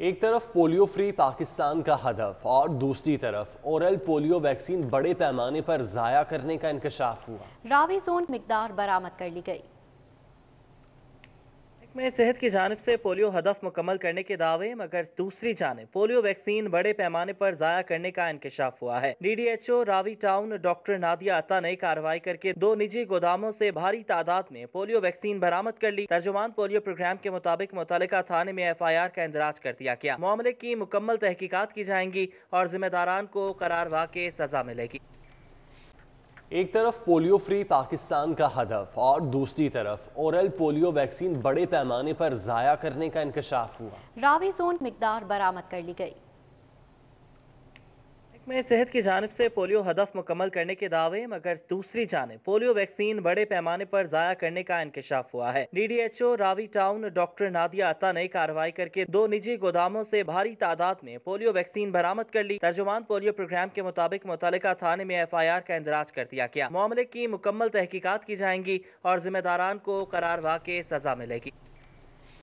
एक तरफ polio free Pakistan का हदफ और दूसरी तरफ ओरल पोलियो वैक्सीन बड़े पैमाने पर जाया करने का इंकशाफ हुआ रावी जोन मकदार बरामद कर ली गई में सेहत की जानब से पोलियो हदफ मुकम्मल करने के दावे मगर दूसरी जानब पोलियो वैक्सीन बड़े पैमाने पर जाया करने का इंकशाफ हुआ है D D H O Ravi town doctor Nadia Ata ने कार्रवाई करके दो निजी गोदामों से भारी तादाद में पोलियो वैक्सीन बरामद कर ली तर्जुमान पोलियो प्रोग्राम के मुताबिक मुतल थाने में एफ आई आर का इंदराज कर दिया गया मामले की मुकम्मल तहकीकत की जाएंगी और जिम्मेदारान को करार वाक़ सजा मिलेगी एक तरफ पोलियो फ्री पाकिस्तान का हदफ और दूसरी तरफ ओरल पोलियो वैक्सीन बड़े पैमाने पर जाया करने का इंकशाफ हुआ रावी जोन मकदार बरामद कर ली गई में सेहत की जानब से पोलियो हदफ मुकम्मल करने के दावे मगर दूसरी जानब पोलियो वैक्सीन बड़े पैमाने पर जाया करने का इंकशाफ हुआ है D D H O Ravi town doctor Nadia Ata ने कार्रवाई करके दो निजी गोदामों से भारी तादाद में पोलियो वैक्सीन बरामद कर ली तर्जुमान पोलियो प्रोग्राम के मुताबिक मुतल थाने में एफ आई आर का इंदराज कर दिया गया मामले की मुकम्मल तहकीकत की जाएंगी और जिम्मेदारान को करार वाक़ सजा मिलेगी